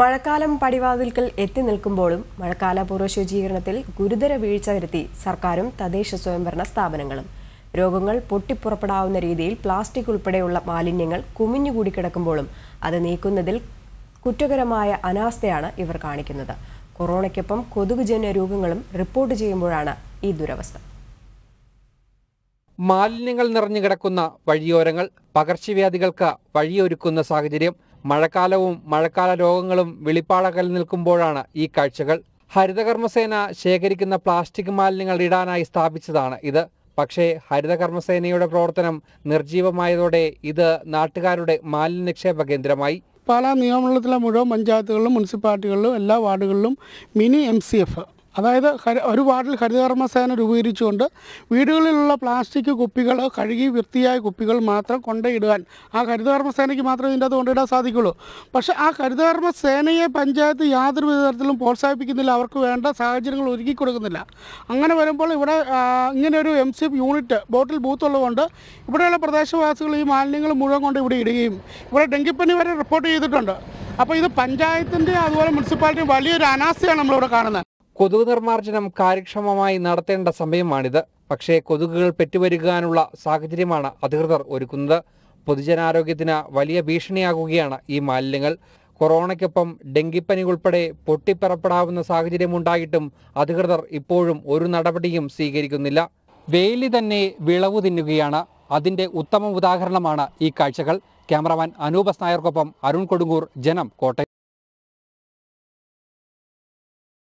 മഴക്കാലം പടിവാതിൽക്കൽ എത്തി നിൽക്കുമ്പോഴും പൂർവ്വ ശുചീകരണത്തിൽ ഗുരുതര വീഴ്ച വരുത്തി സർക്കാരും തദ്ദേശ സ്വയംഭരണ സ്ഥാപനങ്ങളും രോഗങ്ങൾ പൊട്ടിപ്പുറപ്പെടാവുന്ന രീതിയിൽ പ്ലാസ്റ്റിക് ഉൾപ്പെടെയുള്ള മാലിന്യങ്ങൾ കുമിഞ്ഞുകൂടി കിടക്കുമ്പോഴും അത് നീക്കുന്നതിൽ കുറ്റകരമായ അനാസ്ഥയാണ് ഇവർ കാണിക്കുന്നത് കൊറോണയ്ക്കൊപ്പം കൊതുകുജന്യ രോഗങ്ങളും റിപ്പോർട്ട് ചെയ്യുമ്പോഴാണ് ഈ ദുരവസ്ഥ മാലിന്യങ്ങൾ നിറഞ്ഞു കിടക്കുന്ന വഴിയോരങ്ങൾ പകർച്ചവ്യാധികൾക്ക് വഴിയൊരുക്കുന്ന സാഹചര്യം മഴക്കാലവും മഴക്കാല രോഗങ്ങളും വെളിപ്പാടകൽ നിൽക്കുമ്പോഴാണ് ഈ കാഴ്ചകൾ ഹരിതകർമ്മസേന ശേഖരിക്കുന്ന പ്ലാസ്റ്റിക് മാലിന്യങ്ങൾ ഇടാനായി സ്ഥാപിച്ചതാണ് ഇത് പക്ഷേ ഹരിതകർമ്മസേനയുടെ പ്രവർത്തനം നിർജീവമായതോടെ ഇത് നാട്ടുകാരുടെ മാലിന്യ നിക്ഷേപ കേന്ദ്രമായി പാലാ നിയമമണ്ഡലത്തിലെ മുഴുവൻ പഞ്ചായത്തുകളിലും മുനിസിപ്പാലിറ്റികളിലും എല്ലാ വാർഡുകളിലും മിനി എം സി എഫ് അതായത് ഒരു വാർഡിൽ സേന രൂപീകരിച്ചുകൊണ്ട് വീടുകളിലുള്ള പ്ലാസ്റ്റിക് കുപ്പികൾ കഴുകി വൃത്തിയായ കുപ്പികൾ മാത്രം കൊണ്ടിടുവാൻ ആ സേനയ്ക്ക് മാത്രമേ ഇതിൻ്റെ അത് കൊണ്ടിടാൻ സാധിക്കുള്ളൂ പക്ഷേ ആ സേനയെ പഞ്ചായത്ത് യാതൊരു വിധത്തിലും പ്രോത്സാഹിപ്പിക്കുന്നില്ല അവർക്ക് വേണ്ട സാഹചര്യങ്ങൾ ഒരുക്കി കൊടുക്കുന്നില്ല അങ്ങനെ വരുമ്പോൾ ഇവിടെ ഇങ്ങനെ ഒരു M C unit bottle booth ഉള്ളതുകൊണ്ട് ഇവിടെയുള്ള പ്രദേശവാസികൾ ഈ മാലിന്യങ്ങൾ മുഴുവൻ കൊണ്ട് ഇവിടെ ഇടുകയും ഇവിടെ ഡെങ്കിപ്പനി വരെ റിപ്പോർട്ട് ചെയ്തിട്ടുണ്ട് അപ്പോൾ ഇത് പഞ്ചായത്തിൻ്റെ അതുപോലെ മുനിസിപ്പാലിറ്റി വലിയൊരു അനാസ്ഥയാണ് നമ്മളിവിടെ കാണുന്നത് കൊതുക് നിർമ്മാർജ്ജനം കാര്യക്ഷമമായി നടത്തേണ്ട സമയമാണിത് പക്ഷേ കൊതുകുകൾ പെറ്റുവരുകാനുള്ള സാഹചര്യമാണ് അധികൃതർ ഒരുക്കുന്നത് പൊതുജനാരോഗ്യത്തിന് വലിയ ഭീഷണിയാകുകയാണ് ഈ മാലിന്യങ്ങൾ കൊറോണയ്ക്കൊപ്പം ഡെങ്കിപ്പനി ഉൾപ്പെടെ പൊട്ടിപ്പറപ്പെടാവുന്ന സാഹചര്യമുണ്ടായിട്ടും അധികൃതർ ഇപ്പോഴും ഒരു നടപടിയും സ്വീകരിക്കുന്നില്ല വെയിലി തന്നെ വിളവ് തിന്നുകയാണ് അതിൻ്റെ ഉത്തമ ഉദാഹരണമാണ് ഈ കാഴ്ചകൾ ക്യാമറമാൻ അനൂപസ് നായർക്കൊപ്പം അരുൺ കൊടുങ്ങൂർ ജനം കോട്ടയം